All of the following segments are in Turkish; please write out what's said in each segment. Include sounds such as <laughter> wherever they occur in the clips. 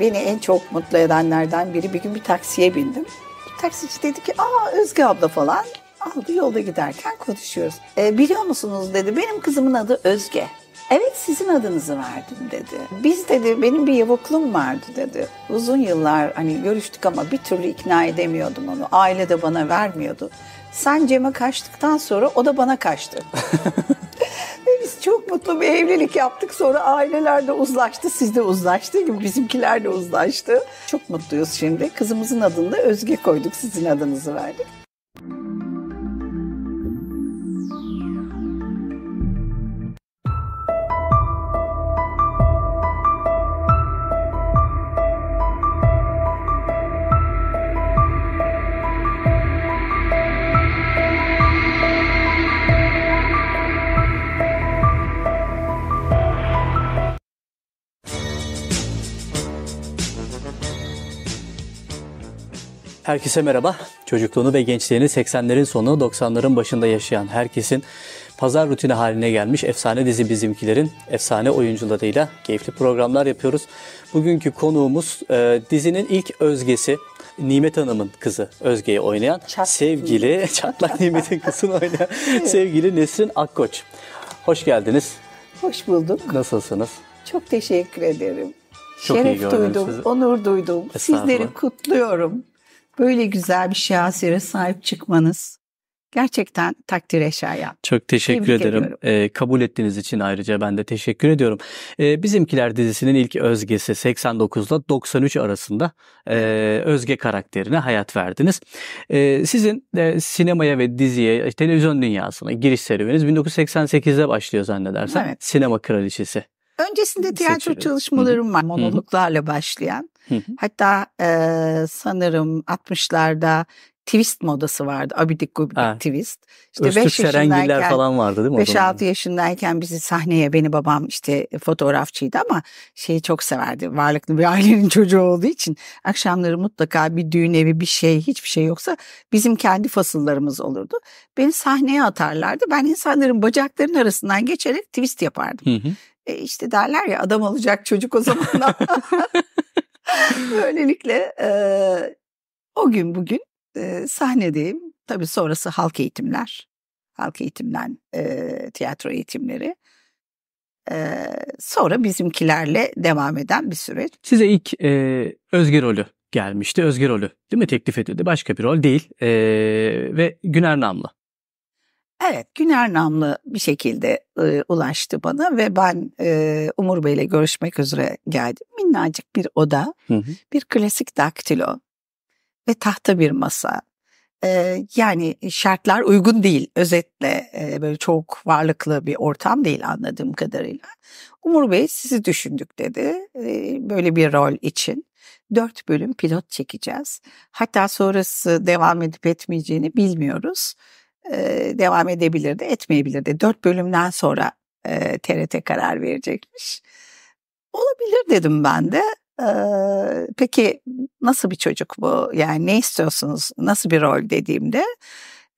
beni en çok mutlu edenlerden biri bir gün bir taksiye bindim. Bir taksici dedi ki aa Özge abla falan aldı yolda giderken konuşuyoruz. E, biliyor musunuz dedi benim kızımın adı Özge. Evet sizin adınızı verdim dedi. Biz dedi benim bir yavuklum vardı dedi. Uzun yıllar hani görüştük ama bir türlü ikna edemiyordum onu. Aile de bana vermiyordu. Sen Cem'e kaçtıktan sonra o da bana kaçtı. <laughs> Biz çok mutlu bir evlilik yaptık. Sonra aileler de uzlaştı. Siz de uzlaştı gibi bizimkiler de uzlaştı. Çok mutluyuz şimdi. Kızımızın adını da Özge koyduk. Sizin adınızı verdik. Herkese merhaba. Çocukluğunu ve gençliğini 80'lerin sonu 90'ların başında yaşayan herkesin pazar rutini haline gelmiş efsane dizi bizimkilerin efsane oyuncularıyla keyifli programlar yapıyoruz. Bugünkü konuğumuz e, dizinin ilk özgesi Nimet Hanım'ın kızı Özge'yi oynayan Çat. sevgili <laughs> Çatlak Nimet'in kızını oynayan <laughs> sevgili Nesrin Akkoç. Hoş geldiniz. Hoş bulduk. Nasılsınız? Çok teşekkür ederim. Çok Şeref duydum, sizi. onur duydum. Sizleri kutluyorum böyle güzel bir şahsiyere sahip çıkmanız gerçekten takdir eşya. Çok teşekkür Tebrik ederim. E, kabul ettiğiniz için ayrıca ben de teşekkür ediyorum. E, Bizimkiler dizisinin ilk özgesi 89'da 93 arasında e, özge karakterine hayat verdiniz. E, sizin e, sinemaya ve diziye, e, televizyon dünyasına giriş serüveniniz 1988'de başlıyor zannedersem. Evet. Sinema Kraliçesi. Öncesinde tiyatro Seçiyorum. çalışmalarım var. Monologlarla başlayan. Hatta e, sanırım 60'larda twist modası vardı. Abidik gubidik ha. twist. İşte Öztürk beş Serengiller falan vardı değil mi? 5-6 yaşındayken bizi sahneye beni babam işte e, fotoğrafçıydı ama şeyi çok severdi. Varlıklı bir ailenin <laughs> çocuğu olduğu için akşamları mutlaka bir düğün evi bir şey hiçbir şey yoksa bizim kendi fasıllarımız olurdu. Beni sahneye atarlardı. Ben insanların bacaklarının arasından geçerek twist yapardım. Hı hı. E işte derler ya adam olacak çocuk o zaman. <laughs> <laughs> Böylelikle e, o gün bugün e, sahnedeyim. Tabii sonrası halk eğitimler. Halk eğitimden e, tiyatro eğitimleri. E, sonra bizimkilerle devam eden bir süreç. Size ilk e, Özge rolü gelmişti. Özge rolü değil mi teklif edildi? Başka bir rol değil. E, ve Güner Namlı. Evet, Güner Namlı bir şekilde e, ulaştı bana ve ben e, Umur Bey'le görüşmek üzere geldim minnacık bir oda, hı hı. bir klasik daktilo ve tahta bir masa. Ee, yani şartlar uygun değil. Özetle e, böyle çok varlıklı bir ortam değil anladığım kadarıyla. Umur Bey sizi düşündük dedi ee, böyle bir rol için. Dört bölüm pilot çekeceğiz. Hatta sonrası devam edip etmeyeceğini bilmiyoruz. Ee, devam edebilir de etmeyebilir de. Dört bölümden sonra e, TRT karar verecekmiş. Olabilir dedim ben de. Ee, peki nasıl bir çocuk bu? Yani ne istiyorsunuz? Nasıl bir rol dediğimde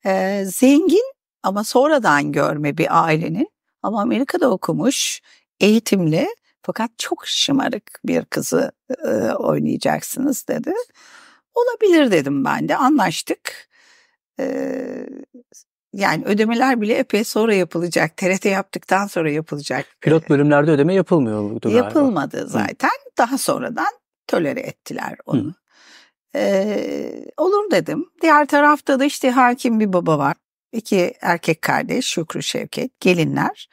e, zengin ama sonradan görme bir ailenin ama Amerika'da okumuş, eğitimli fakat çok şımarık bir kızı e, oynayacaksınız dedi. Olabilir dedim ben de anlaştık. E, yani ödemeler bile epey sonra yapılacak. TRT yaptıktan sonra yapılacak. Pilot bölümlerde ödeme yapılmıyordu galiba. Yapılmadı zaten. Hı. Daha sonradan tölere ettiler onu. Ee, olur dedim. Diğer tarafta da işte hakim bir baba var. İki erkek kardeş Şükrü Şevket, gelinler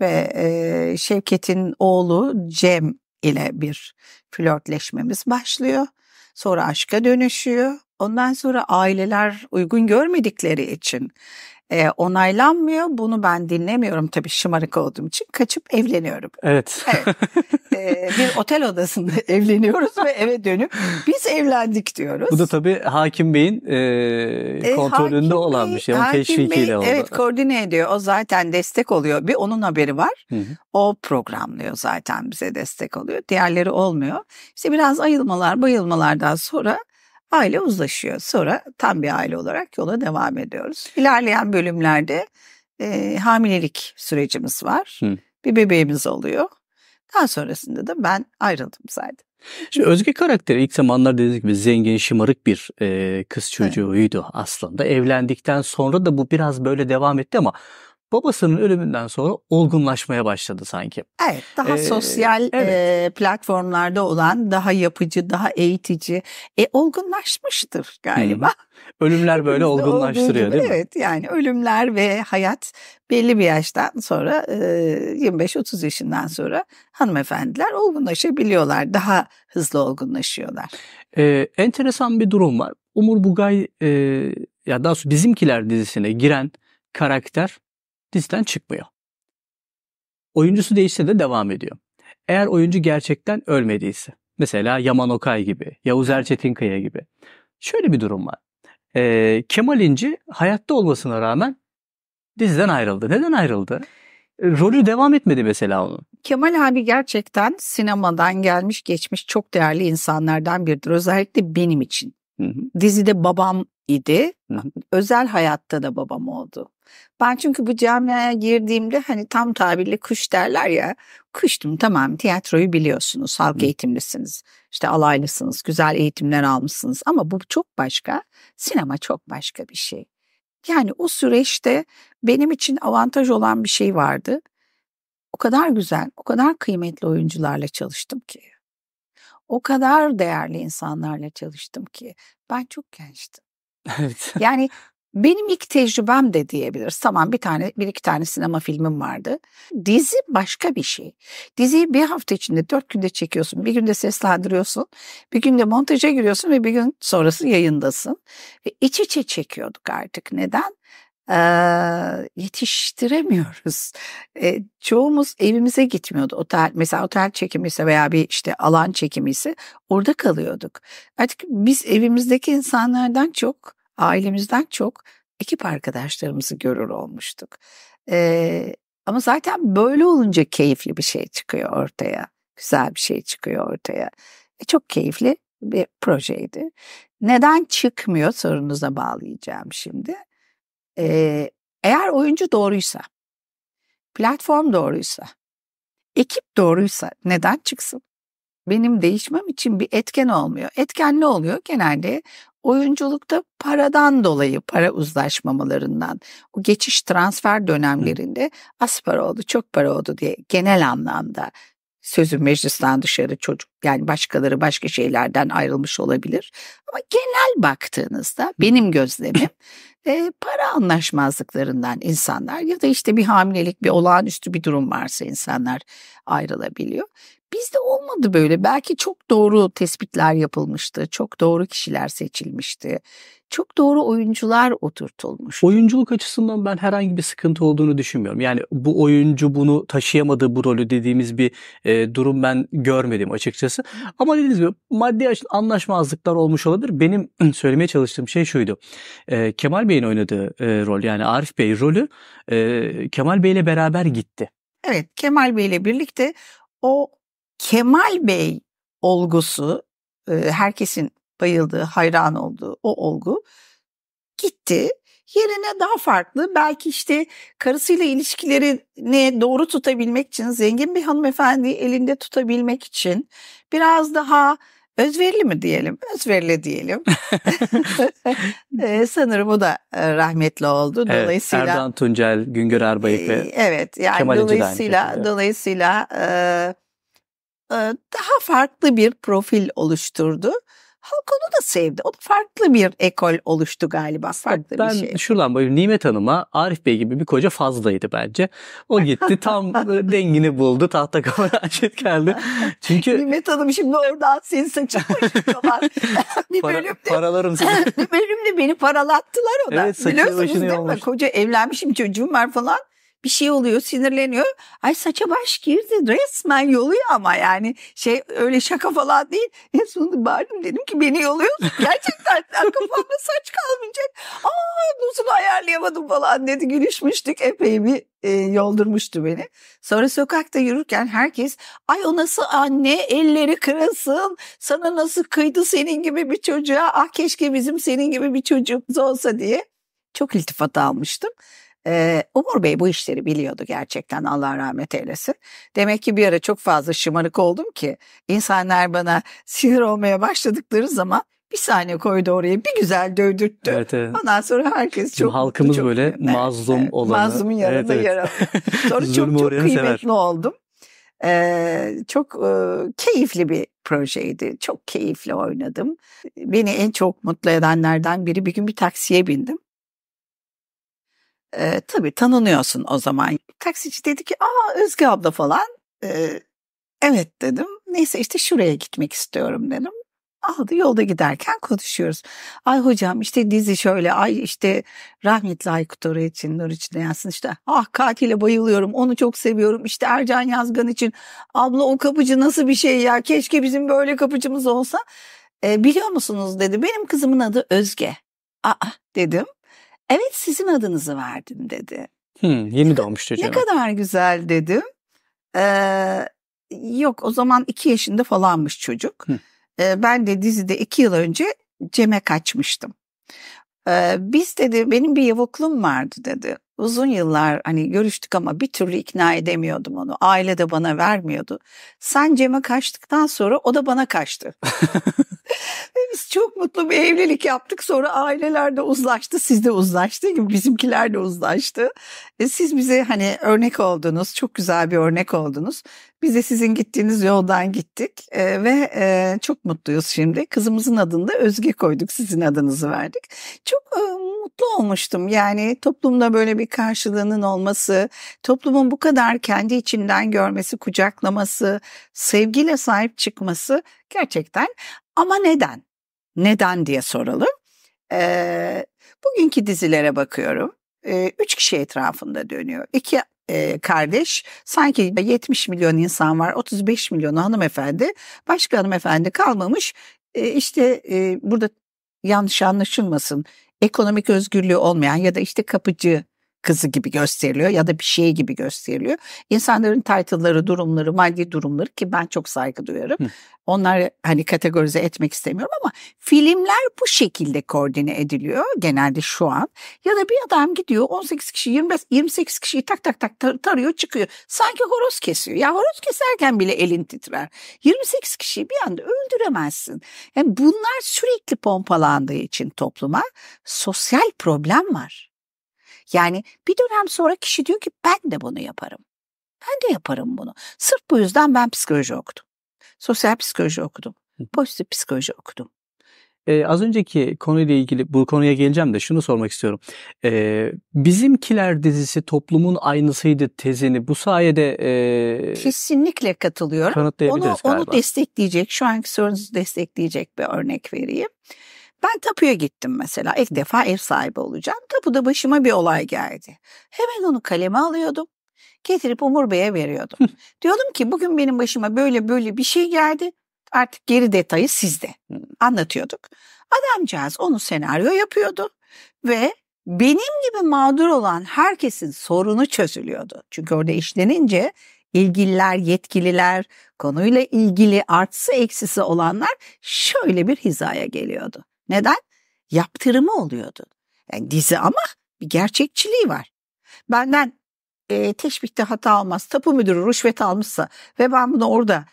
ve e, Şevket'in oğlu Cem ile bir flörtleşmemiz başlıyor. Sonra aşka dönüşüyor. Ondan sonra aileler uygun görmedikleri için e, onaylanmıyor. Bunu ben dinlemiyorum tabii şımarık olduğum için. Kaçıp evleniyorum. Evet. evet. <laughs> E, bir otel odasında <laughs> evleniyoruz ve eve dönüp biz evlendik diyoruz. Bu da tabii Hakim Bey'in e, e kontrolünde e, hakim olan Bey, bir şey. hakim teşvikiyle Bey, Evet koordine ediyor. O zaten destek oluyor. Bir onun haberi var. Hı hı. O programlıyor zaten bize destek oluyor. Diğerleri olmuyor. İşte biraz ayılmalar bayılmalardan sonra Aile uzlaşıyor. Sonra tam bir aile olarak yola devam ediyoruz. İlerleyen bölümlerde e, hamilelik sürecimiz var. Hı. Bir bebeğimiz oluyor. Daha sonrasında da ben ayrıldım zaten. Şimdi Özge karakteri ilk zamanlar dediğim gibi zengin, şımarık bir e, kız çocuğuydu evet. aslında. Evlendikten sonra da bu biraz böyle devam etti ama babasının ölümünden sonra olgunlaşmaya başladı sanki. Evet, daha ee, sosyal evet. E, platformlarda olan, daha yapıcı, daha eğitici. E olgunlaşmıştır galiba. Hmm. Ölümler <laughs> böyle olgunlaştırıyor değil mi? Evet, yani ölümler ve hayat belli bir yaştan sonra 25-30 e, yaşından sonra hanımefendiler olgunlaşabiliyorlar. Daha hızlı olgunlaşıyorlar. E, enteresan bir durum var. Umur Bugay e, ya daha sonra bizimkiler dizisine giren karakter diziden çıkmıyor. Oyuncusu değişse de devam ediyor. Eğer oyuncu gerçekten ölmediyse, mesela Yaman Okay gibi, Yavuz Erçetinkaya gibi. Şöyle bir durum var. E, Kemal İnci hayatta olmasına rağmen diziden ayrıldı. Neden ayrıldı? Ee, rolü devam etmedi mesela onun. Kemal abi gerçekten sinemadan gelmiş geçmiş çok değerli insanlardan biridir. Özellikle benim için. Hı hı. Dizide babam idi. Hı hı. Özel hayatta da babam oldu. Ben çünkü bu camiaya girdiğimde hani tam tabirle kuş derler ya. Kuştum tamam tiyatroyu biliyorsunuz. Halk Hı. eğitimlisiniz. işte alaylısınız. Güzel eğitimler almışsınız. Ama bu çok başka. Sinema çok başka bir şey. Yani o süreçte benim için avantaj olan bir şey vardı. O kadar güzel, o kadar kıymetli oyuncularla çalıştım ki o kadar değerli insanlarla çalıştım ki ben çok gençtim. <laughs> Evet. Yani benim ilk tecrübem de diyebiliriz. Tamam bir tane bir iki tane sinema filmim vardı. Dizi başka bir şey. Diziyi bir hafta içinde dört günde çekiyorsun. Bir günde seslendiriyorsun. Bir günde montaja giriyorsun ve bir gün sonrası yayındasın. Ve iç içe çekiyorduk artık. Neden? e, yetiştiremiyoruz. E, çoğumuz evimize gitmiyordu. Otel mesela otel çekimi ise veya bir işte alan çekimi ise orada kalıyorduk. Artık biz evimizdeki insanlardan çok, ailemizden çok ekip arkadaşlarımızı görür olmuştuk. E, ama zaten böyle olunca keyifli bir şey çıkıyor ortaya. Güzel bir şey çıkıyor ortaya. E, çok keyifli bir projeydi. Neden çıkmıyor sorunuza bağlayacağım şimdi. Ee, eğer oyuncu doğruysa, platform doğruysa, ekip doğruysa neden çıksın? Benim değişmem için bir etken olmuyor. Etken ne oluyor? Genelde oyunculukta paradan dolayı para uzlaşmamalarından o geçiş transfer dönemlerinde az para oldu çok para oldu diye genel anlamda sözü meclisten dışarı çocuk yani başkaları başka şeylerden ayrılmış olabilir. Ama genel baktığınızda benim gözlemim e, para anlaşmazlıklarından insanlar ya da işte bir hamilelik bir olağanüstü bir durum varsa insanlar ayrılabiliyor. Bizde olmadı böyle. Belki çok doğru tespitler yapılmıştı. Çok doğru kişiler seçilmişti. Çok doğru oyuncular oturtulmuş. Oyunculuk açısından ben herhangi bir sıkıntı olduğunu düşünmüyorum. Yani bu oyuncu bunu taşıyamadı bu rolü dediğimiz bir e, durum ben görmedim açıkçası. Ama dediğiniz gibi maddi anlaşmazlıklar olmuş olabilir. Benim <clears throat> söylemeye çalıştığım şey şuydu. E, Kemal Bey'in oynadığı e, rol yani Arif Bey rolü e, Kemal Bey ile beraber gitti. Evet Kemal Bey ile birlikte o Kemal Bey olgusu e, herkesin bayıldığı, hayran olduğu o olgu gitti. Yerine daha farklı belki işte karısıyla ilişkilerini doğru tutabilmek için zengin bir hanımefendi elinde tutabilmek için biraz daha özverili mi diyelim? Özverili diyelim. <laughs> <laughs> E, sanırım o da e, rahmetli oldu. Evet, dolayısıyla Erdoğan Tuncel, Güngör Erbayık ve Evet yani Kemal dolayısıyla dolayısıyla e, daha farklı bir profil oluşturdu. Halk onu da sevdi. O da farklı bir ekol oluştu galiba. Farklı ben bir şey. şuradan böyle Nimet Hanım'a Arif Bey gibi bir koca fazlaydı bence. O gitti tam <laughs> dengini buldu. Tahta kafana <laughs> açıp geldi. Çünkü <laughs> Nimet Hanım şimdi orada seni saçını başlıyorlar. bir Para, bölümde, paralarım seni. bir bölümde beni paralattılar o da. Evet, Biliyorsunuz değil mi? Koca evlenmişim çocuğum var falan bir şey oluyor sinirleniyor. Ay saça baş girdi resmen yoluyor ama yani şey öyle şaka falan değil. En sonunda bağırdım dedim ki beni yoluyorsun <laughs> gerçekten kafamda saç kalmayacak. Aa nasıl ayarlayamadım falan dedi gülüşmüştük epey bir e, yoldurmuştu beni. Sonra sokakta yürürken herkes ay o nasıl anne elleri kırılsın sana nasıl kıydı senin gibi bir çocuğa ah keşke bizim senin gibi bir çocuğumuz olsa diye çok iltifat almıştım. Ee, Umur Bey bu işleri biliyordu gerçekten Allah rahmet eylesin. Demek ki bir ara çok fazla şımarık oldum ki insanlar bana sinir olmaya başladıkları zaman bir saniye koydu oraya bir güzel dövdürttü. Evet, evet. Ondan sonra herkes Şimdi çok halkımız çok böyle çok, mazlum evet, olanı. Mazlumun yanında evet, evet. Sonra <laughs> çok çok kıymetli sever. oldum. Ee, çok e, keyifli bir projeydi. Çok keyifli oynadım. Beni en çok mutlu edenlerden biri bir gün bir taksiye bindim. E, tabii tanınıyorsun o zaman. Taksici dedi ki aa Özge abla falan. E, evet dedim. Neyse işte şuraya gitmek istiyorum dedim. Aldı yolda giderken konuşuyoruz. Ay hocam işte dizi şöyle ay işte rahmetli Aykut Oray için Nur için yazsın işte ah katile bayılıyorum onu çok seviyorum işte Ercan Yazgan için abla o kapıcı nasıl bir şey ya keşke bizim böyle kapıcımız olsa. E, biliyor musunuz dedi benim kızımın adı Özge. Aa dedim Evet sizin adınızı verdim dedi. Hmm, yeni doğmuş çocuğa. Ne kadar güzel dedim. Ee, yok o zaman iki yaşında falanmış çocuk. Hmm. Ee, ben de dizide iki yıl önce Cem'e kaçmıştım. Ee, biz dedi benim bir yavuklum vardı dedi uzun yıllar hani görüştük ama bir türlü ikna edemiyordum onu. Aile de bana vermiyordu. Sen Cem'e kaçtıktan sonra o da bana kaçtı. <laughs> Ve biz çok mutlu bir evlilik yaptık. Sonra aileler de uzlaştı, siz de uzlaştı <laughs> bizimkiler de uzlaştı. E siz bize hani örnek oldunuz, çok güzel bir örnek oldunuz. Biz de sizin gittiğiniz yoldan gittik e, ve e, çok mutluyuz şimdi. Kızımızın adını da Özge koyduk, sizin adınızı verdik. Çok e, mutlu olmuştum. Yani toplumda böyle bir karşılığının olması, toplumun bu kadar kendi içinden görmesi, kucaklaması, sevgiyle sahip çıkması gerçekten. Ama neden? Neden diye soralım. Ee, bugünkü dizilere bakıyorum. Ee, üç kişi etrafında dönüyor. İki e, kardeş sanki 70 milyon insan var 35 milyon hanımefendi başka hanımefendi kalmamış e, işte e, burada yanlış anlaşılmasın ekonomik özgürlüğü olmayan ya da işte kapıcı kızı gibi gösteriliyor ya da bir şey gibi gösteriliyor. İnsanların title'ları, durumları, maddi durumları ki ben çok saygı duyarım. Hı. Onları hani kategorize etmek istemiyorum ama filmler bu şekilde koordine ediliyor genelde şu an. Ya da bir adam gidiyor 18 kişi 25 28 kişiyi tak tak tak tarıyor çıkıyor. Sanki horoz kesiyor. Ya horoz keserken bile elin titrer. 28 kişiyi bir anda öldüremezsin. Yani bunlar sürekli pompalandığı için topluma sosyal problem var. Yani bir dönem sonra kişi diyor ki ben de bunu yaparım. Ben de yaparım bunu. Sırf bu yüzden ben psikoloji okudum. Sosyal psikoloji okudum. Pozitif psikoloji okudum. Ee, az önceki konuyla ilgili bu konuya geleceğim de şunu sormak istiyorum. Ee, Bizimkiler dizisi toplumun aynısıydı tezini bu sayede e, kesinlikle katılıyorum. Onu, galiba. onu destekleyecek, şu anki sorunuzu destekleyecek bir örnek vereyim. Ben tapuya gittim mesela. İlk defa ev sahibi olacağım. Tapuda başıma bir olay geldi. Hemen onu kaleme alıyordum. Getirip Umur Bey'e veriyordum. Diyordum ki bugün benim başıma böyle böyle bir şey geldi. Artık geri detayı sizde. Anlatıyorduk. Adamcağız onu senaryo yapıyordu. Ve benim gibi mağdur olan herkesin sorunu çözülüyordu. Çünkü orada işlenince ilgililer, yetkililer, konuyla ilgili artısı eksisi olanlar şöyle bir hizaya geliyordu. Neden? Yaptırımı oluyordu. Yani dizi ama bir gerçekçiliği var. Benden e, teşbihte hata almaz, Tapu müdürü rüşvet almışsa ve ben bunu orada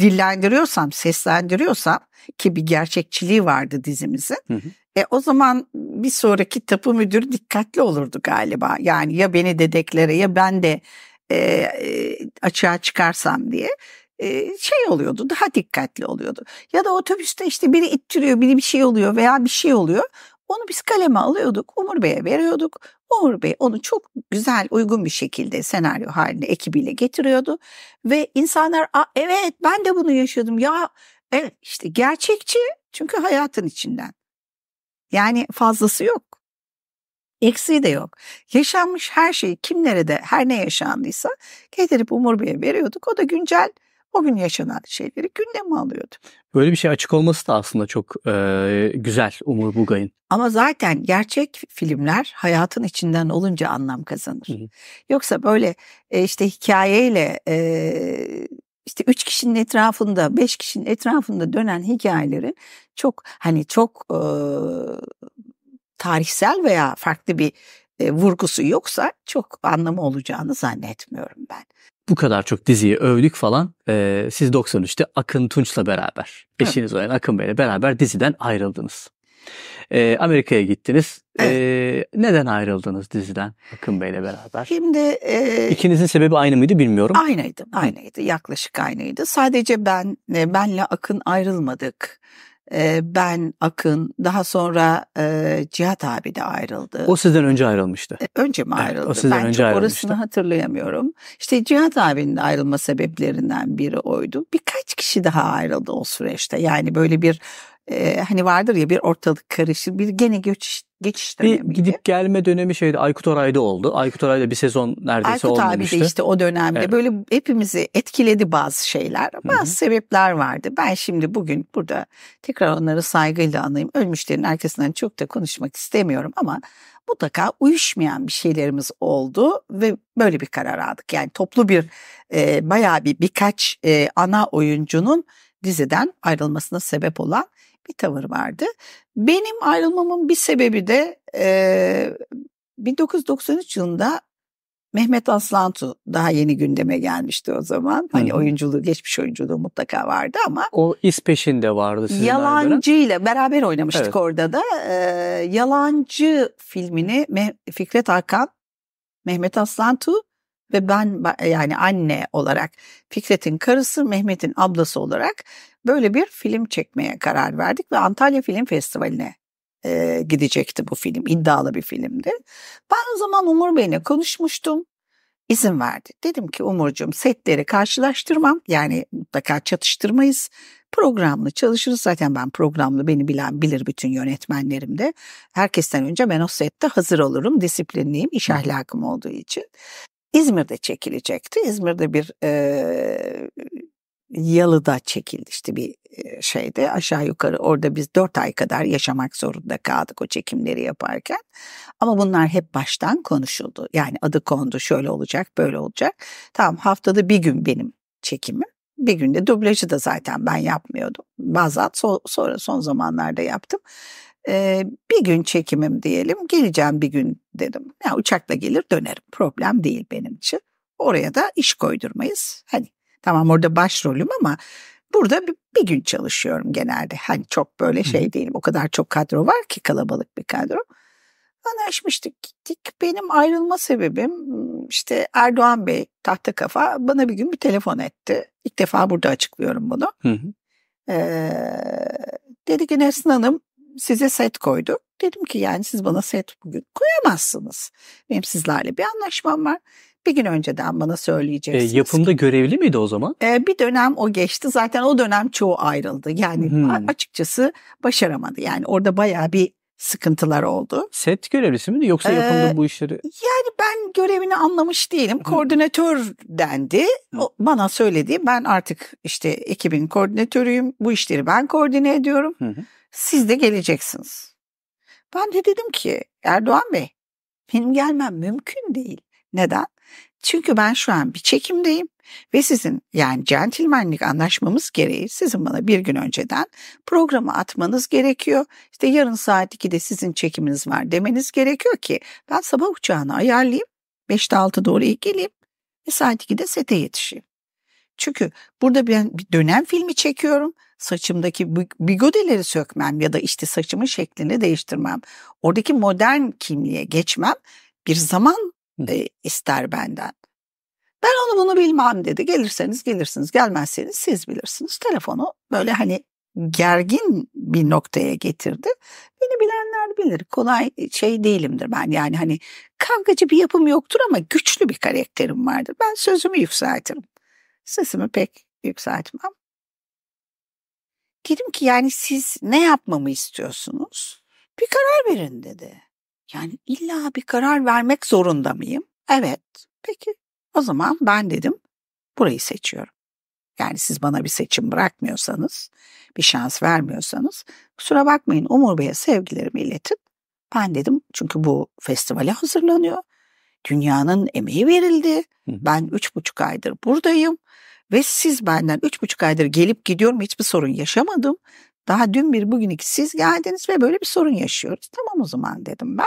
dillendiriyorsam, seslendiriyorsam ki bir gerçekçiliği vardı dizimizin. Hı hı. E, o zaman bir sonraki tapu müdürü dikkatli olurdu galiba. Yani ya beni dedeklere ya ben de e, e açığa çıkarsam diye şey oluyordu daha dikkatli oluyordu. Ya da otobüste işte biri ittiriyor biri bir şey oluyor veya bir şey oluyor. Onu biz kaleme alıyorduk, Umur Bey'e veriyorduk. Umur Bey onu çok güzel, uygun bir şekilde senaryo haline ekibiyle getiriyordu. Ve insanlar, A, evet ben de bunu yaşadım. Ya evet işte gerçekçi çünkü hayatın içinden. Yani fazlası yok. Eksiği de yok. Yaşanmış her şeyi kim nerede, her ne yaşandıysa getirip Umur Bey'e veriyorduk. O da güncel o gün yaşanan şeyleri gündeme alıyordu. Böyle bir şey açık olması da aslında çok e, güzel Umur Bugay'ın. Ama zaten gerçek filmler hayatın içinden olunca anlam kazanır. Hı hı. Yoksa böyle e, işte hikayeyle e, işte üç kişinin etrafında, beş kişinin etrafında dönen hikayelerin çok hani çok e, tarihsel veya farklı bir e, vurgusu yoksa çok anlamı olacağını zannetmiyorum ben bu kadar çok diziyi övdük falan. E, siz 93'te Akın Tunç'la beraber, eşiniz olan Akın Bey'le beraber diziden ayrıldınız. E, Amerika'ya gittiniz. Ee, evet. neden ayrıldınız diziden Akın Bey'le beraber? Şimdi e, ikinizin sebebi aynı mıydı bilmiyorum. Aynıydı, aynıydı. Yaklaşık aynıydı. Sadece ben e, benle Akın ayrılmadık. Ee, ben, Akın, daha sonra e, Cihat abi de ayrıldı. O sizden önce ayrılmıştı. E, önce mi ayrıldı? Evet, o sizden ben önce çok ayrılmıştı. orasını hatırlayamıyorum. İşte Cihat abinin de ayrılma sebeplerinden biri oydu. Birkaç kişi daha ayrıldı o süreçte. Yani böyle bir e, hani vardır ya bir ortalık karışır, bir gene göç geçiş dönemiydi. Bir gidip gelme dönemi şeydi Aykut Oray'da oldu. Aykut Oray'da bir sezon neredeyse Aykut olmamıştı. Aykut abi de işte o dönemde evet. böyle hepimizi etkiledi bazı şeyler. Bazı Hı-hı. sebepler vardı. Ben şimdi bugün burada tekrar onları saygıyla anayım. Ölmüşlerin arkasından çok da konuşmak istemiyorum ama mutlaka uyuşmayan bir şeylerimiz oldu ve böyle bir karar aldık. Yani toplu bir e, bayağı bir birkaç e, ana oyuncunun diziden ayrılmasına sebep olan bir tavır vardı. Benim ayrılmamın bir sebebi de e, 1993 yılında Mehmet Aslantu daha yeni gündeme gelmişti o zaman. Hani oyunculuğu, geçmiş oyunculuğu mutlaka vardı ama. O is peşinde vardı sizin Yalancı ile beraber oynamıştık evet. orada da. Ee, Yalancı filmini Fikret Arkan, Mehmet Aslantu ve ben e, yani anne olarak Fikret'in karısı Mehmet'in ablası olarak böyle bir film çekmeye karar verdik ve Antalya Film Festivali'ne e, gidecekti bu film. iddialı bir filmdi. Ben o zaman Umur Bey'le konuşmuştum. izin verdi. Dedim ki Umurcuğum setleri karşılaştırmam. Yani mutlaka çatıştırmayız. Programlı çalışırız. Zaten ben programlı beni bilen bilir bütün yönetmenlerim de. Herkesten önce ben o sette hazır olurum. Disiplinliyim, iş ahlakım olduğu için. İzmir'de çekilecekti. İzmir'de bir e, Yalı'da çekildi işte bir şeyde aşağı yukarı orada biz dört ay kadar yaşamak zorunda kaldık o çekimleri yaparken. Ama bunlar hep baştan konuşuldu. Yani adı kondu şöyle olacak böyle olacak. Tamam haftada bir gün benim çekimim. Bir günde dublajı da zaten ben yapmıyordum. Bazen so sonra son zamanlarda yaptım e, bir gün çekimim diyelim geleceğim bir gün dedim. Ya uçakla gelir dönerim problem değil benim için. Oraya da iş koydurmayız. Hani tamam orada başrolüm ama burada bir, bir gün çalışıyorum genelde. Hani çok böyle şey değilim o kadar çok kadro var ki kalabalık bir kadro. Anlaşmıştık gittik. Benim ayrılma sebebim işte Erdoğan Bey tahta kafa bana bir gün bir telefon etti. İlk defa burada açıklıyorum bunu. Hı hı. Ee, dedi ki Nesrin Hanım size set koydu. Dedim ki yani siz bana set bugün koyamazsınız. Benim sizlerle bir anlaşmam var. Bir gün önceden bana e, söyleyeceksiniz. E, yapımda ki. görevli miydi o zaman? E, bir dönem o geçti. Zaten o dönem çoğu ayrıldı. Yani hmm. açıkçası başaramadı. Yani orada bayağı bir sıkıntılar oldu. Set görevlisi miydi yoksa e, yapımda ee, bu işleri? Yani ben görevini anlamış değilim. Koordinatör dendi. O bana söyledi ben artık işte ekibin koordinatörüyüm. Bu işleri ben koordine ediyorum. Hı hı. Siz de geleceksiniz. Ben de dedim ki Erdoğan Bey benim gelmem mümkün değil. Neden? Çünkü ben şu an bir çekimdeyim ve sizin yani centilmenlik anlaşmamız gereği sizin bana bir gün önceden programı atmanız gerekiyor. İşte yarın saat 2'de sizin çekiminiz var demeniz gerekiyor ki ben sabah uçağını ayarlayayım. 5'te 6 doğru geleyim ve saat 2'de sete yetişeyim. Çünkü burada ben bir dönem filmi çekiyorum saçımdaki bigodeleri sökmem ya da işte saçımın şeklini değiştirmem. Oradaki modern kimliğe geçmem bir zaman e, ister benden. Ben onu bunu bilmem dedi. Gelirseniz gelirsiniz, gelmezseniz siz bilirsiniz. Telefonu böyle hani gergin bir noktaya getirdi. Beni bilenler bilir. Kolay e, şey değilimdir ben. Yani hani kavgacı bir yapım yoktur ama güçlü bir karakterim vardır. Ben sözümü yükseltirim. Sesimi pek yükseltmem dedim ki yani siz ne yapmamı istiyorsunuz? Bir karar verin dedi. Yani illa bir karar vermek zorunda mıyım? Evet. Peki o zaman ben dedim burayı seçiyorum. Yani siz bana bir seçim bırakmıyorsanız, bir şans vermiyorsanız kusura bakmayın Umur Bey'e sevgilerimi iletin. Ben dedim çünkü bu festivale hazırlanıyor. Dünyanın emeği verildi. Ben üç buçuk aydır buradayım. Ve siz benden üç buçuk aydır gelip gidiyorum hiçbir sorun yaşamadım. Daha dün bir bugün iki siz geldiniz ve böyle bir sorun yaşıyoruz. Tamam o zaman dedim ben.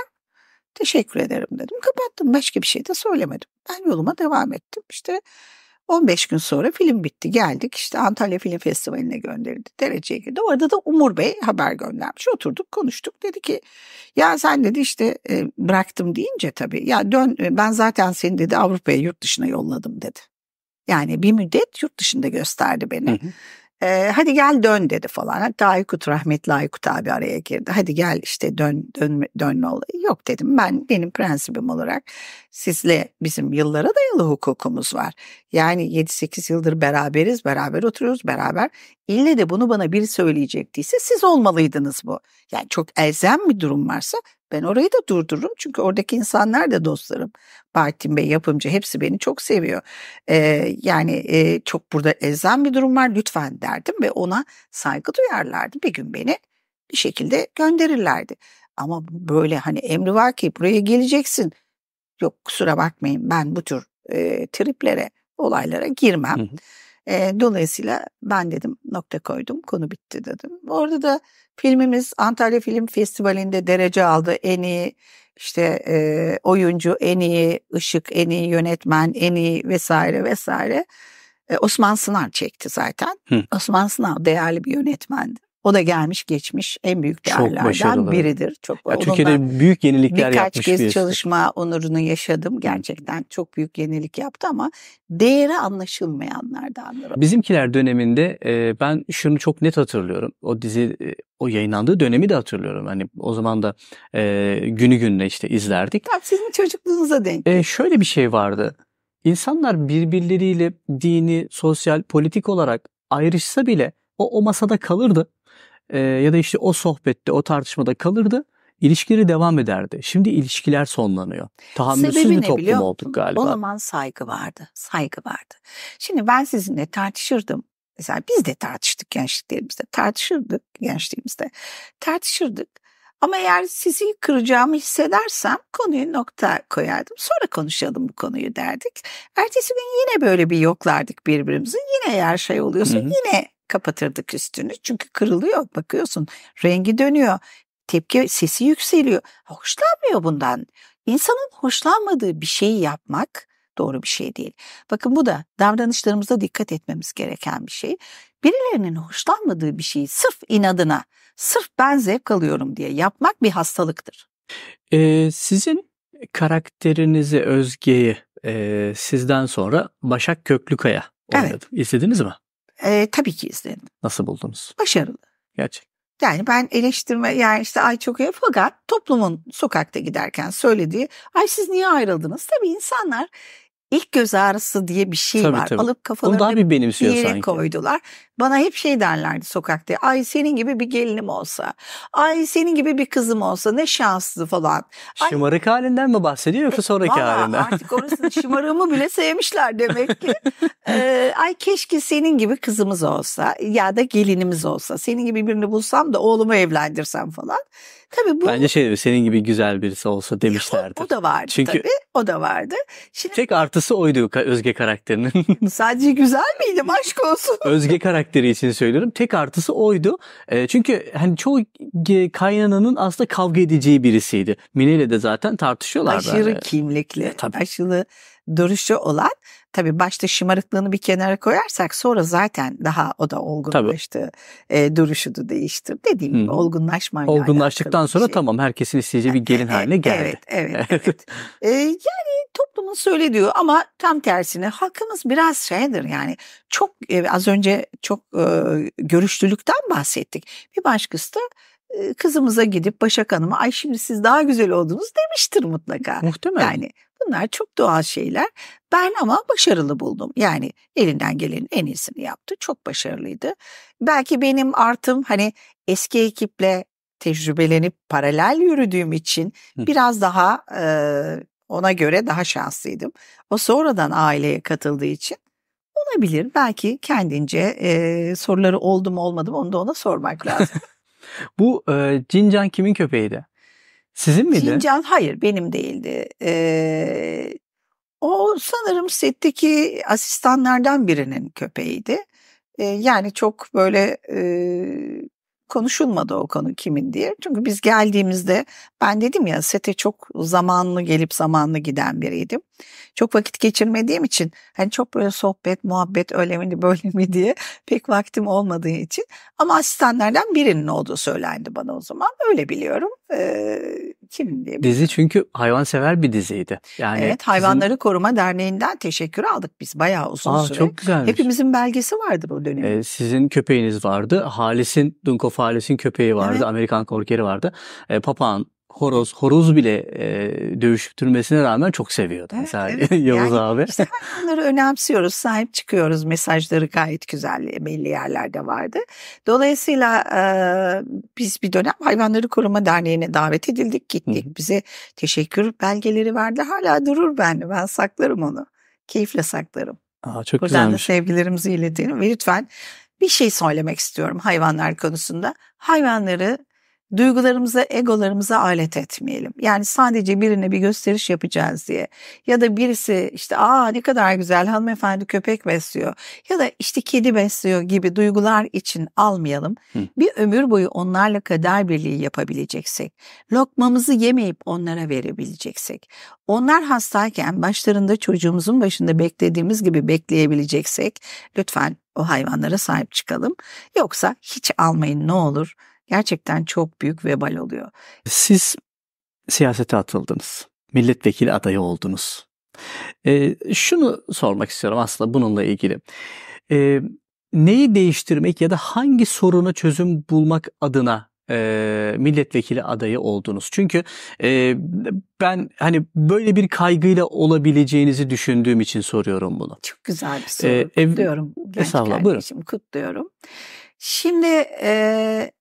Teşekkür ederim dedim. Kapattım. Başka bir şey de söylemedim. Ben yoluma devam ettim. İşte 15 gün sonra film bitti. Geldik işte Antalya Film Festivali'ne gönderildi. Dereceye girdi. Orada da Umur Bey haber göndermiş. Oturduk konuştuk. Dedi ki ya sen dedi işte e, bıraktım deyince tabii. Ya dön e, ben zaten seni dedi Avrupa'ya yurt dışına yolladım dedi. Yani bir müddet yurt dışında gösterdi beni. Hı hı. Ee, hadi gel dön dedi falan. Hatta Aykut rahmetli Aykut abi araya girdi. Hadi gel işte dön, dön dönme olayı. Yok dedim ben benim prensibim olarak sizle bizim yıllara dayalı hukukumuz var. Yani 7-8 yıldır beraberiz, beraber oturuyoruz, beraber. İlle de bunu bana biri söyleyecektiyse siz olmalıydınız bu. Yani çok elzem bir durum varsa ben orayı da durdururum çünkü oradaki insanlar da dostlarım. Bahattin Bey yapımcı hepsi beni çok seviyor. Ee, yani e, çok burada elzem bir durum var lütfen derdim ve ona saygı duyarlardı. Bir gün beni bir şekilde gönderirlerdi. Ama böyle hani emri var ki buraya geleceksin. Yok kusura bakmayın ben bu tür e, triplere olaylara girmem. Hı hı. E, dolayısıyla ben dedim nokta koydum konu bitti dedim. Orada da filmimiz Antalya Film Festivali'nde derece aldı. En iyi işte e, oyuncu, en iyi ışık, en iyi yönetmen, en iyi vesaire vesaire. E, Osman Sınar çekti zaten. Hı. Osman Sınar değerli bir yönetmendi. O da gelmiş geçmiş en büyük değerlerden Çok biridir. Çok ya, Türkiye'de büyük yenilikler birkaç yapmış Birkaç kez bir çalışma onurunu yaşadım. Gerçekten çok büyük yenilik yaptı ama değeri anlaşılmayanlardan. Bizimkiler döneminde ben şunu çok net hatırlıyorum. O dizi o yayınlandığı dönemi de hatırlıyorum. Hani o zaman da e, günü gününe işte izlerdik. Tabii sizin çocukluğunuza denk. E, şöyle bir şey vardı. İnsanlar birbirleriyle dini, sosyal, politik olarak ayrışsa bile o, o masada kalırdı. E, ya da işte o sohbette, o tartışmada kalırdı. ilişkileri devam ederdi. Şimdi ilişkiler sonlanıyor. Tahammülsüz Sebebi bir toplum biliyor olduk galiba. O zaman saygı vardı. Saygı vardı. Şimdi ben sizinle tartışırdım. Mesela biz de tartıştık gençliklerimizde. Tartışırdık gençliğimizde. Tartışırdık. Ama eğer sizi kıracağımı hissedersem konuyu nokta koyardım. Sonra konuşalım bu konuyu derdik. Ertesi gün yine böyle bir yoklardık birbirimizi. Yine her şey oluyorsa Hı-hı. yine kapatırdık üstünü. Çünkü kırılıyor bakıyorsun rengi dönüyor. Tepki sesi yükseliyor. Hoşlanmıyor bundan. İnsanın hoşlanmadığı bir şeyi yapmak doğru bir şey değil. Bakın bu da davranışlarımızda dikkat etmemiz gereken bir şey. Birilerinin hoşlanmadığı bir şeyi sırf inadına, sırf ben zevk alıyorum diye yapmak bir hastalıktır. Ee, sizin karakterinizi, Özge'yi e, sizden sonra Başak Köklükaya oynadım. Evet. İzlediniz mi? E, tabii ki izledim. Nasıl buldunuz? Başarılı. Gerçek. Yani ben eleştirme yani işte ay çok iyi fakat toplumun sokakta giderken söylediği ay siz niye ayrıldınız? Tabii insanlar ilk göz ağrısı diye bir şey tabii, var. Tabii. Alıp kafalarını bir yere sanki. koydular. Bana hep şey derlerdi sokakta. Ay senin gibi bir gelinim olsa. Ay senin gibi bir kızım olsa ne şanslı falan. Ay, Şımarık halinden mi bahsediyor yoksa e, sonraki valla, halinden? Artık orasını <laughs> şımarığımı bile sevmişler demek ki. Ee, ay keşke senin gibi kızımız olsa ya da gelinimiz olsa. Senin gibi birini bulsam da oğlumu evlendirsem falan. Tabii bu... Bence şey senin gibi güzel birisi olsa demişlerdi. O, o da vardı Çünkü... tabii. O da vardı. Şimdi... Tek artı Çıktısı oydu Özge karakterinin. Sadece <laughs> güzel miydim aşk olsun? <laughs> Özge karakteri için söylüyorum. Tek artısı oydu. E, çünkü hani çoğu kaynananın aslında kavga edeceği birisiydi. Mine ile de zaten tartışıyorlardı. Aşırı hani- kimlikli, e, aşırı duruşu olan tabii başta şımarıklığını bir kenara koyarsak sonra zaten daha o da olgunlaştı. E, duruşu da değişti. Dediğim gibi hmm. olgunlaşma. Olgunlaştıktan sonra şey. tamam herkesin isteyeceği bir e, gelin e, haline geldi. Evet, evet. <laughs> evet. e, yani toplumun söylediği ama tam tersine halkımız biraz şeydir yani çok e, az önce çok e, görüşlülükten bahsettik. Bir başkası da e, kızımıza gidip Başak Hanım'a ay şimdi siz daha güzel oldunuz demiştir mutlaka. Muhtemelen. Yani bunlar çok doğal şeyler. Ben ama başarılı buldum. Yani elinden gelenin en iyisini yaptı. Çok başarılıydı. Belki benim artım hani eski ekiple tecrübelenip paralel yürüdüğüm için biraz daha e, ona göre daha şanslıydım. O sonradan aileye katıldığı için olabilir. Belki kendince e, soruları oldu mu olmadı mı onu da ona sormak lazım. <laughs> Bu e, Cincan kimin köpeğiydi? Sizin miydi? Cincan hayır benim değildi. E, o sanırım setteki asistanlardan birinin köpeğiydi. E, yani çok böyle e, konuşulmadı o konu kimin diye. Çünkü biz geldiğimizde ben dedim ya sete çok zamanlı gelip zamanlı giden biriydim. Çok vakit geçirmediğim için hani çok böyle sohbet, muhabbet öyle mi böyle mi diye pek vaktim olmadığı için. Ama asistanlardan birinin olduğu söylendi bana o zaman. Öyle biliyorum. Ee, kim diye. Dizi çünkü hayvansever bir diziydi. Yani evet Hayvanları sizin... Koruma Derneği'nden teşekkür aldık biz bayağı uzun Aa, süre. Çok güzelmiş. Hepimizin belgesi vardı o dönem. Ee, sizin köpeğiniz vardı. Halis'in, Dunkov Halis'in köpeği vardı. Evet. Amerikan korkeri vardı. Ee, papağan horoz, horoz bile e, türmesine rağmen çok seviyordu evet, mesela evet. <laughs> Yavuz yani abi. Işte bunları önemsiyoruz, sahip çıkıyoruz. Mesajları gayet güzel belli yerlerde vardı. Dolayısıyla e, biz bir dönem Hayvanları Koruma Derneği'ne davet edildik, gittik. Hı. Bize teşekkür belgeleri verdi. Hala durur bende, ben saklarım onu. Keyifle saklarım. Aa, çok Buradan güzelmiş. da sevgilerimizi iletelim ve lütfen bir şey söylemek istiyorum hayvanlar konusunda. Hayvanları Duygularımıza, egolarımıza alet etmeyelim. Yani sadece birine bir gösteriş yapacağız diye. Ya da birisi işte aa ne kadar güzel hanımefendi köpek besliyor ya da işte kedi besliyor gibi duygular için almayalım. Hı. Bir ömür boyu onlarla kader birliği yapabileceksek, lokmamızı yemeyip onlara verebileceksek, onlar hastayken başlarında çocuğumuzun başında beklediğimiz gibi bekleyebileceksek lütfen o hayvanlara sahip çıkalım. Yoksa hiç almayın ne olur gerçekten çok büyük vebal oluyor. Siz siyasete atıldınız. Milletvekili adayı oldunuz. E, şunu sormak istiyorum aslında bununla ilgili. E, neyi değiştirmek ya da hangi soruna çözüm bulmak adına e, milletvekili adayı oldunuz? Çünkü e, ben hani böyle bir kaygıyla olabileceğinizi düşündüğüm için soruyorum bunu. Çok güzel bir ee, soru. E, ev, kutluyorum. Genç kardeşim buyurun. kutluyorum. Şimdi e,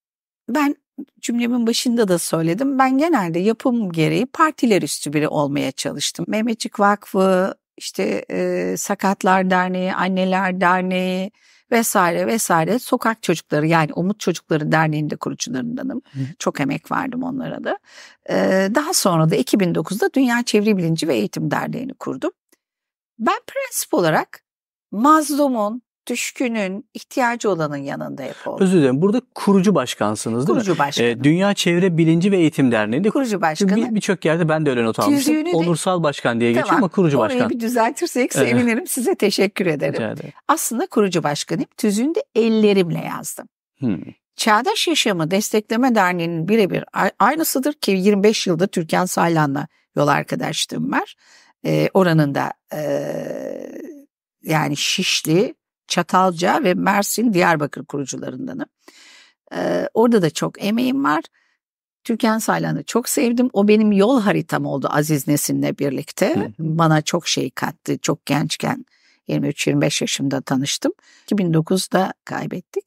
ben cümlemin başında da söyledim. Ben genelde yapım gereği partiler üstü biri olmaya çalıştım. Mehmetçik Vakfı, işte e, Sakatlar Derneği, Anneler Derneği vesaire vesaire sokak çocukları yani Umut Çocukları Derneği'nde kurucularındanım. Hı. Çok emek verdim onlara da. E, daha sonra da 2009'da Dünya Çevre Bilinci ve Eğitim Derneği'ni kurdum. Ben prensip olarak mazlumun, düşkünün, ihtiyacı olanın yanında hep oldu. Özür dilerim. Burada kurucu başkansınız değil kurucu mi? Kurucu başkanı. Ee, Dünya Çevre Bilinci ve Eğitim Derneği'nde kurucu başkanı. Bir, birçok yerde ben de öyle not almıştım. Tüzüğünü Onursal de... başkan diye tamam, ama kurucu orayı başkan. Orayı bir düzeltirsek sevinirim. Size teşekkür ederim. Aslında kurucu başkanıyım. Tüzüğünü de ellerimle yazdım. Hmm. Çağdaş Yaşamı Destekleme Derneği'nin birebir aynısıdır ki 25 yılda Türkan Saylan'la yol arkadaşlığım var. E, oranın da e, yani Şişli, Çatalca ve Mersin Diyarbakır kurucularındanım. Ee, orada da çok emeğim var. Türkan Saylan'ı çok sevdim. O benim yol haritam oldu Aziz Nesin'le birlikte. Hı. Bana çok şey kattı çok gençken. 23-25 yaşımda tanıştım. 2009'da kaybettik.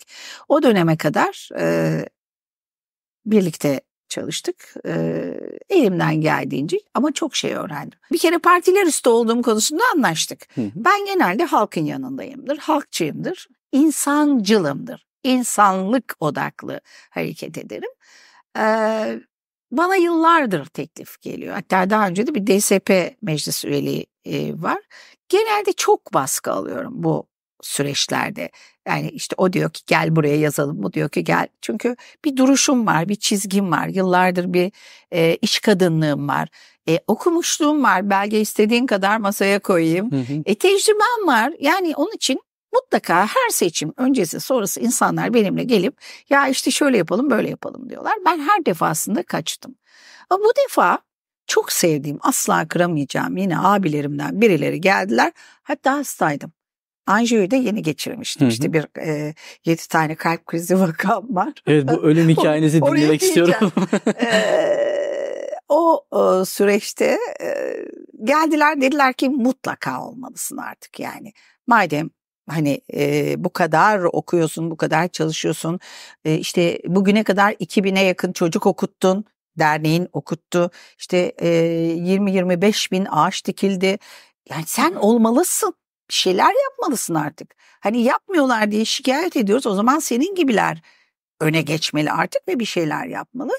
O döneme kadar e, birlikte çalıştık. Ee, elimden geldiğince ama çok şey öğrendim. Bir kere partiler üstü olduğum konusunda anlaştık. Ben genelde halkın yanındayımdır, halkçıyımdır, insancılımdır. İnsanlık odaklı hareket ederim. Ee, bana yıllardır teklif geliyor. Hatta daha önce de bir DSP meclis üyeliği e, var. Genelde çok baskı alıyorum bu süreçlerde. Yani işte o diyor ki gel buraya yazalım, bu diyor ki gel. Çünkü bir duruşum var, bir çizgim var, yıllardır bir e, iş kadınlığım var. E, okumuşluğum var, belge istediğin kadar masaya koyayım. Hı hı. E, tecrübem var. Yani onun için mutlaka her seçim öncesi sonrası insanlar benimle gelip ya işte şöyle yapalım böyle yapalım diyorlar. Ben her defasında kaçtım. Ama bu defa çok sevdiğim asla kıramayacağım yine abilerimden birileri geldiler. Hatta hastaydım. Anjiyoyu da yeni geçirmiştim. Hı hı. İşte bir e, 7 tane kalp krizi <laughs> vakam var. Evet bu ölüm <laughs> hikayenizi dinlemek istiyorum. <laughs> e, o e, süreçte e, geldiler dediler ki mutlaka olmalısın artık yani. Madem hani e, bu kadar okuyorsun, bu kadar çalışıyorsun. E, işte bugüne kadar 2000'e yakın çocuk okuttun. Derneğin okuttu. İşte e, 20-25 bin ağaç dikildi. Yani sen olmalısın bir şeyler yapmalısın artık. Hani yapmıyorlar diye şikayet ediyoruz. O zaman senin gibiler öne geçmeli artık ve bir şeyler yapmalı.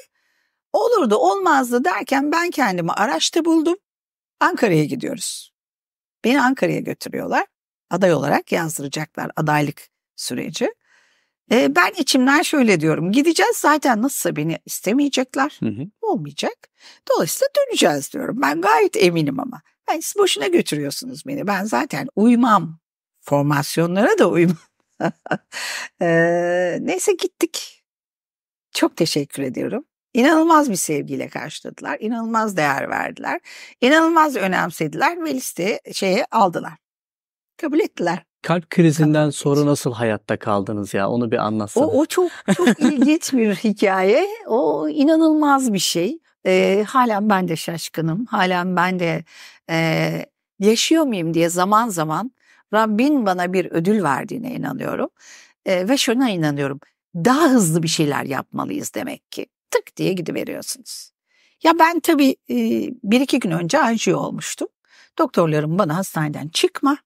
Olurdu, olmazdı derken ben kendimi araçta buldum. Ankara'ya gidiyoruz. Beni Ankara'ya götürüyorlar. Aday olarak yazdıracaklar adaylık süreci. E, ben içimden şöyle diyorum. Gideceğiz zaten nasılsa beni istemeyecekler. Hı hı. Olmayacak. Dolayısıyla döneceğiz diyorum. Ben gayet eminim ama. Ben siz boşuna götürüyorsunuz beni. Ben zaten uymam. Formasyonlara da uymam. <laughs> ee, neyse gittik. Çok teşekkür ediyorum. İnanılmaz bir sevgiyle karşıladılar. İnanılmaz değer verdiler. İnanılmaz önemsediler ve liste şeyi aldılar. Kabul ettiler. Kalp krizinden Kalp sonra krizi. nasıl hayatta kaldınız ya? Onu bir anlatsana. O, o çok çok <laughs> ilginç bir hikaye. O inanılmaz bir şey. Ee, halen ben de şaşkınım. Halen ben de e, yaşıyor muyum diye zaman zaman Rabbin bana bir ödül verdiğine inanıyorum. E, ve şuna inanıyorum. Daha hızlı bir şeyler yapmalıyız demek ki. Tık diye gidiveriyorsunuz. Ya ben tabii e, bir iki gün önce anjiyo olmuştum. Doktorlarım bana hastaneden çıkma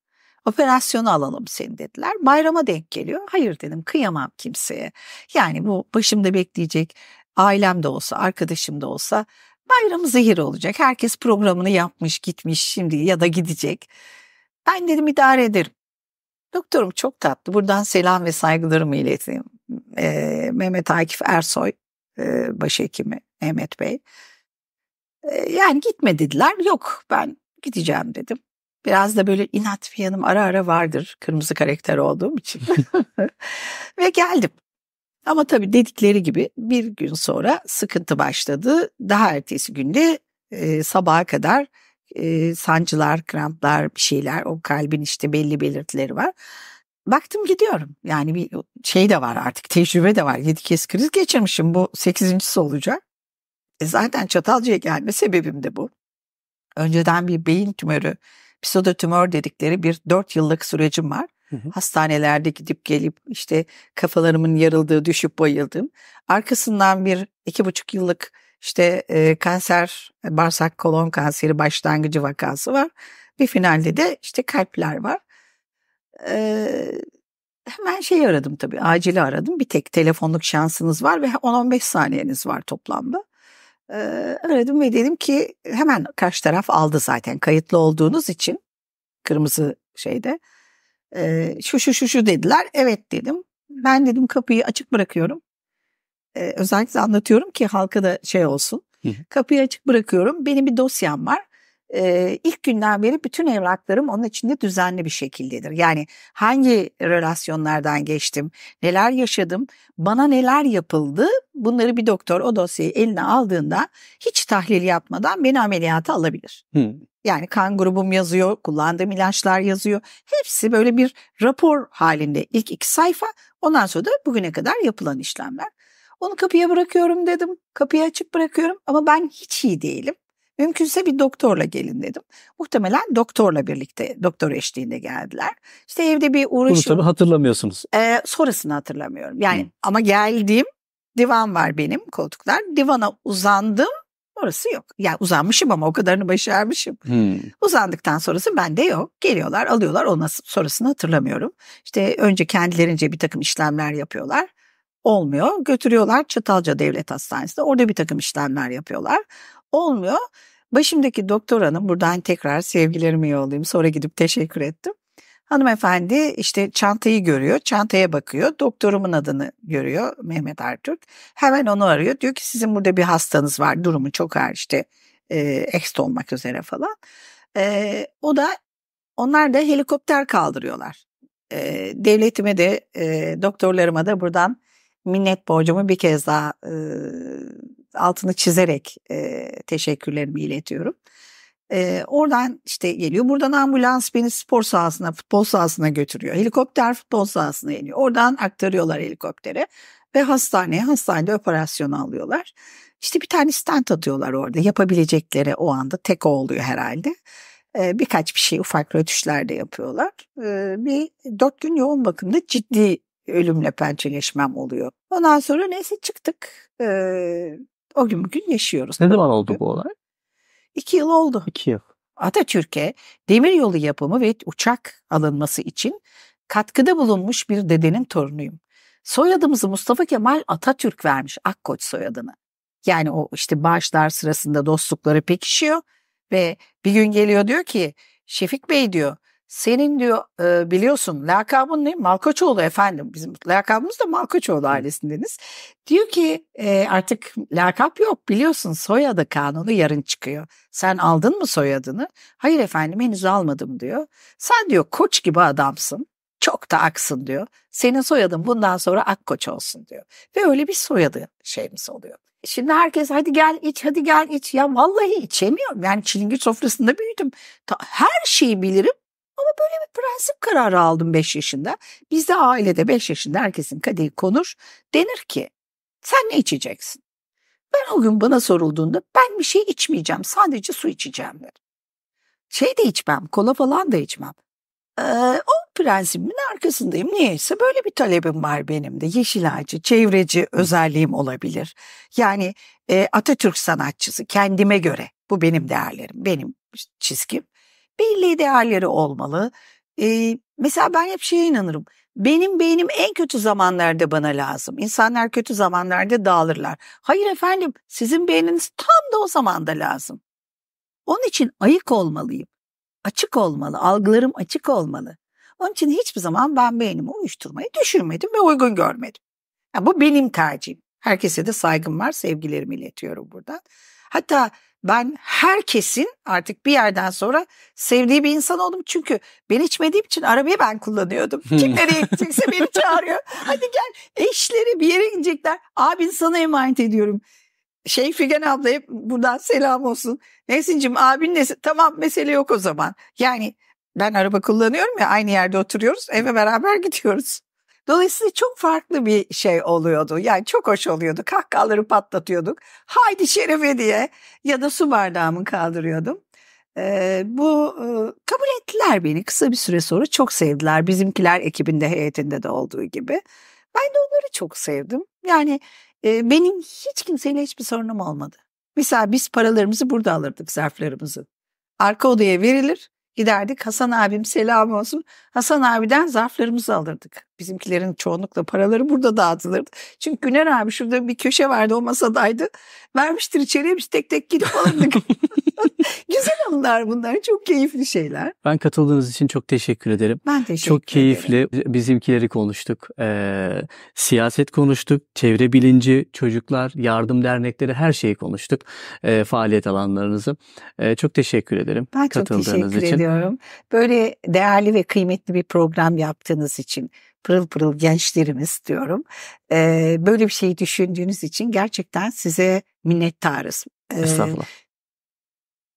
operasyonu alalım seni dediler. Bayrama denk geliyor. Hayır dedim kıyamam kimseye. Yani bu başımda bekleyecek ailem de olsa arkadaşım da olsa bayram zehir olacak. Herkes programını yapmış gitmiş şimdi ya da gidecek. Ben dedim idare ederim. Doktorum çok tatlı. Buradan selam ve saygılarımı ileteyim. Ee, Mehmet Akif Ersoy, e, başhekimi Mehmet Bey. Ee, yani gitme dediler. Yok ben gideceğim dedim. Biraz da böyle inat bir yanım ara ara vardır. Kırmızı karakter olduğum için. <laughs> <laughs> ve geldim. Ama tabii dedikleri gibi bir gün sonra sıkıntı başladı. Daha ertesi günde e, sabaha kadar e, sancılar, kramplar bir şeyler o kalbin işte belli belirtileri var. Baktım gidiyorum yani bir şey de var artık tecrübe de var. Yedi kez kriz geçirmişim bu sekizincisi olacak. E zaten Çatalca'ya gelme sebebim de bu. Önceden bir beyin tümörü, pseudo tümör dedikleri bir dört yıllık sürecim var. Hı Hastanelerde gidip gelip işte kafalarımın yarıldığı, düşüp bayıldım. Arkasından bir iki buçuk yıllık işte e, kanser, bağırsak kolon kanseri başlangıcı vakası var. Bir finalde de işte kalpler var. E, hemen şey aradım tabii, acili aradım. Bir tek telefonluk şansınız var ve 10-15 saniyeniz var toplamda. aradım ve dedim ki hemen karşı taraf aldı zaten kayıtlı olduğunuz için kırmızı şeyde. E, şu şu şu şu dediler. Evet dedim. Ben dedim kapıyı açık bırakıyorum. E, özellikle anlatıyorum ki halka da şey olsun. Kapıyı açık bırakıyorum. Benim bir dosyam var. Ee, ilk günden beri bütün evraklarım onun içinde düzenli bir şekildedir. Yani hangi relasyonlardan geçtim, neler yaşadım, bana neler yapıldı bunları bir doktor o dosyayı eline aldığında hiç tahlil yapmadan beni ameliyata alabilir. Hı. Yani kan grubum yazıyor, kullandığım ilaçlar yazıyor. Hepsi böyle bir rapor halinde ilk iki sayfa. Ondan sonra da bugüne kadar yapılan işlemler. Onu kapıya bırakıyorum dedim. Kapıyı açık bırakıyorum ama ben hiç iyi değilim. Mümkünse bir doktorla gelin dedim. Muhtemelen doktorla birlikte, doktor eşliğinde geldiler. İşte evde bir uğraşım. Bunu tabii hatırlamıyorsunuz. Ee, sonrasını hatırlamıyorum. Yani Hı. ama geldiğim divan var benim koltuklar. Divana uzandım Orası yok. Yani uzanmışım ama o kadarını başarmışım. Hmm. Uzandıktan sonrası bende yok. Geliyorlar alıyorlar o nasıl sonrasını hatırlamıyorum. İşte önce kendilerince bir takım işlemler yapıyorlar. Olmuyor. Götürüyorlar Çatalca Devlet Hastanesi'ne. Orada bir takım işlemler yapıyorlar. Olmuyor. Başımdaki doktor hanım buradan tekrar sevgilerimi yollayayım. Sonra gidip teşekkür ettim. Hanımefendi işte çantayı görüyor, çantaya bakıyor. Doktorumun adını görüyor Mehmet Ertürk. Hemen onu arıyor. Diyor ki sizin burada bir hastanız var. Durumu çok ağır işte e, ekst olmak üzere falan. E, o da onlar da helikopter kaldırıyorlar. E, devletime de e, doktorlarıma da buradan minnet borcumu bir kez daha e, altını çizerek e, teşekkürlerimi iletiyorum. E, oradan işte geliyor. Buradan ambulans beni spor sahasına, futbol sahasına götürüyor. Helikopter futbol sahasına geliyor. Oradan aktarıyorlar helikoptere ve hastaneye, hastanede operasyon alıyorlar. İşte bir tane stent atıyorlar orada. Yapabilecekleri o anda tek o oluyor herhalde. E, birkaç bir şey ufak rötuşlar da yapıyorlar. E, bir dört gün yoğun bakımda ciddi ölümle pençeleşmem oluyor. Ondan sonra neyse çıktık. E, o gün bugün yaşıyoruz. Ne zaman oldu bu olay? İki yıl oldu. İki yıl. Atatürk'e demiryolu yapımı ve uçak alınması için katkıda bulunmuş bir dedenin torunuyum. Soyadımızı Mustafa Kemal Atatürk vermiş Akkoç soyadını. Yani o işte bağışlar sırasında dostlukları pekişiyor ve bir gün geliyor diyor ki Şefik Bey diyor senin diyor e, biliyorsun lakabın ne? Malkoçoğlu efendim. Bizim lakabımız da Malkoçoğlu ailesindeniz. Diyor ki e, artık lakap yok biliyorsun soyadı kanunu yarın çıkıyor. Sen aldın mı soyadını? Hayır efendim henüz almadım diyor. Sen diyor koç gibi adamsın. Çok da aksın diyor. Senin soyadın bundan sonra Akkoç olsun diyor. Ve öyle bir soyadı şeyimiz oluyor. E şimdi herkes hadi gel iç hadi gel iç. Ya vallahi içemiyorum. Yani çilingir sofrasında büyüdüm. her şeyi bilirim ama böyle bir prensip kararı aldım 5 yaşında. Bizde ailede 5 yaşında herkesin kadehi konur. Denir ki sen ne içeceksin? Ben o gün bana sorulduğunda ben bir şey içmeyeceğim. Sadece su içeceğim dedim. Şey de içmem, kola falan da içmem. Ee, o prensibimin arkasındayım. Niyeyse böyle bir talebim var benim de. Yeşil ağacı, çevreci özelliğim olabilir. Yani e, Atatürk sanatçısı kendime göre. Bu benim değerlerim, benim çizgim belli değerleri olmalı. Ee, mesela ben hep şeye inanırım. Benim beynim en kötü zamanlarda bana lazım. İnsanlar kötü zamanlarda dağılırlar. Hayır efendim sizin beyniniz tam da o zamanda lazım. Onun için ayık olmalıyım. Açık olmalı, algılarım açık olmalı. Onun için hiçbir zaman ben beynimi uyuşturmayı düşünmedim ve uygun görmedim. Yani bu benim tercihim. Herkese de saygım var, sevgilerimi iletiyorum buradan. Hatta ben herkesin artık bir yerden sonra sevdiği bir insan oldum. Çünkü ben içmediğim için arabayı ben kullanıyordum. Hmm. Kim nereye gidecekse <laughs> beni çağırıyor. Hadi gel eşleri bir yere gidecekler. Abin sana emanet ediyorum. Şey Figen abla hep buradan selam olsun. Nesin'cim abin nesin? Tamam mesele yok o zaman. Yani ben araba kullanıyorum ya aynı yerde oturuyoruz eve beraber gidiyoruz. Dolayısıyla çok farklı bir şey oluyordu. Yani çok hoş oluyordu. Kahkahaları patlatıyorduk. Haydi şerefe diye ya da su bardağımı kaldırıyordum. Ee, bu e, kabul ettiler beni kısa bir süre sonra çok sevdiler bizimkiler ekibinde heyetinde de olduğu gibi ben de onları çok sevdim yani e, benim hiç kimseyle hiçbir sorunum olmadı mesela biz paralarımızı burada alırdık zarflarımızı arka odaya verilir Giderdik Hasan abim selam olsun. Hasan abiden zarflarımızı alırdık. Bizimkilerin çoğunlukla paraları burada dağıtılırdı. Çünkü Güner abi şurada bir köşe vardı o masadaydı. Vermiştir içeriye biz tek tek gidip alırdık. <laughs> <laughs> Güzel anılar bunlar. Çok keyifli şeyler. Ben katıldığınız için çok teşekkür ederim. Ben teşekkür çok keyifli. ederim. Çok keyifli. Bizimkileri konuştuk. Ee, siyaset konuştuk. Çevre bilinci, çocuklar, yardım dernekleri her şeyi konuştuk. Ee, faaliyet alanlarınızı. Ee, çok teşekkür ederim. Ben katıldığınız çok teşekkür için. ediyorum. Böyle değerli ve kıymetli bir program yaptığınız için pırıl pırıl gençlerimiz diyorum. Ee, böyle bir şeyi düşündüğünüz için gerçekten size minnettarız. Ee, Estağfurullah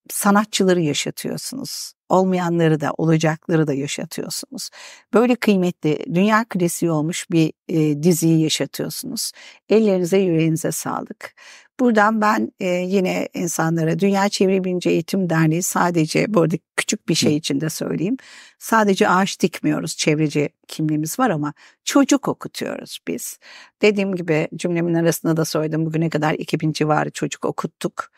sanatçıları yaşatıyorsunuz. Olmayanları da olacakları da yaşatıyorsunuz. Böyle kıymetli dünya klasiği olmuş bir e, diziyi yaşatıyorsunuz. Ellerinize yüreğinize sağlık. Buradan ben e, yine insanlara Dünya Çevre Bilinci Eğitim Derneği sadece burada küçük bir şey için de söyleyeyim. Sadece ağaç dikmiyoruz çevreci kimliğimiz var ama çocuk okutuyoruz biz. Dediğim gibi cümlemin arasında da söyledim bugüne kadar 2000 civarı çocuk okuttuk.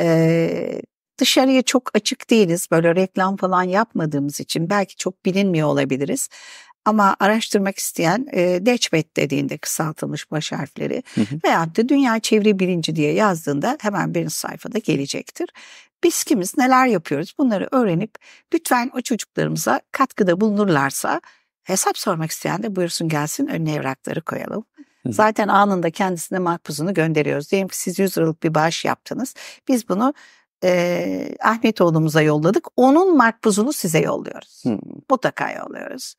Ee, dışarıya çok açık değiliz. Böyle reklam falan yapmadığımız için belki çok bilinmiyor olabiliriz. Ama araştırmak isteyen e, DEÇBET dediğinde kısaltılmış baş harfleri veya hı. da dünya çevre bilinci diye yazdığında hemen birinci sayfada gelecektir. Biz kimiz, neler yapıyoruz bunları öğrenip lütfen o çocuklarımıza katkıda bulunurlarsa hesap sormak isteyen de buyursun gelsin önüne evrakları koyalım. Zaten anında kendisine makbuzunu gönderiyoruz. Diyelim ki siz 100 liralık bir bağış yaptınız. Biz bunu e, Ahmetoğlu'muza yolladık. Onun makbuzunu size yolluyoruz. Hmm. Mutlaka yolluyoruz.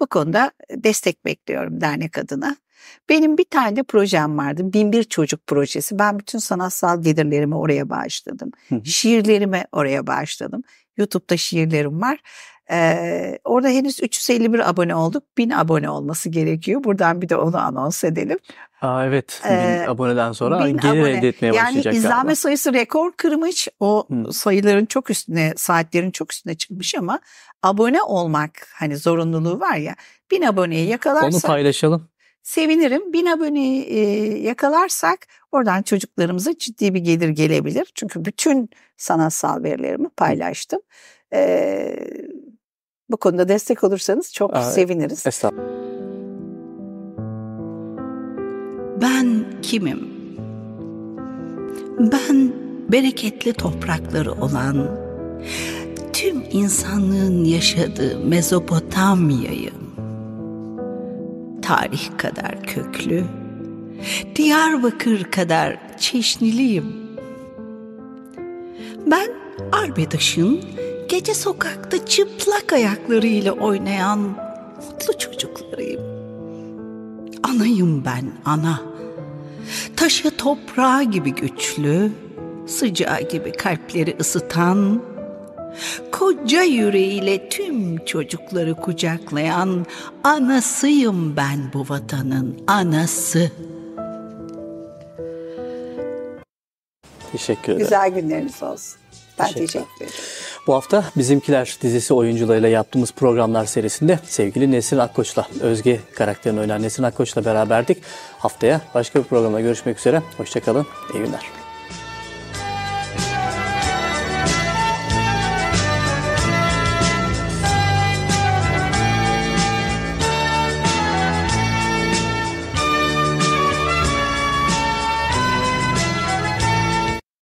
Bu konuda destek bekliyorum dernek adına. Benim bir tane de projem vardı. Binbir Çocuk Projesi. Ben bütün sanatsal gelirlerimi oraya bağışladım. Hı hı. Şiirlerimi oraya bağışladım. YouTube'da şiirlerim var. Ee, orada henüz 351 abone olduk. 1000 abone olması gerekiyor. Buradan bir de onu anons edelim. Aa, evet. 1000 ee, aboneden sonra gelir abone. elde etmeye yani başlayacak. Yani izleme sayısı rekor kırmış. O hmm. sayıların çok üstüne, saatlerin çok üstüne çıkmış ama abone olmak hani zorunluluğu var ya. 1000 aboneyi yakalarsa. Onu paylaşalım sevinirim. Bin abone e, yakalarsak oradan çocuklarımıza ciddi bir gelir gelebilir. Çünkü bütün sanatsal verilerimi paylaştım. E, bu konuda destek olursanız çok Aa, seviniriz. Ben kimim? Ben bereketli toprakları olan tüm insanlığın yaşadığı Mezopotamya'yım tarih kadar köklü, Diyarbakır kadar çeşniliyim. Ben arbedaşın gece sokakta çıplak ayaklarıyla oynayan mutlu çocuklarıyım. Anayım ben ana. Taşı toprağı gibi güçlü, sıcağı gibi kalpleri ısıtan Koca yüreğiyle tüm çocukları kucaklayan anasıyım ben bu vatanın anası. Teşekkür ederim. Güzel günleriniz olsun. Ben teşekkür, teşekkür ederim. Bu hafta Bizimkiler dizisi oyuncularıyla yaptığımız programlar serisinde sevgili Nesrin Akkoç'la, Özge karakterini oynayan Nesrin Akkoç'la beraberdik. Haftaya başka bir programda görüşmek üzere. Hoşçakalın, iyi günler.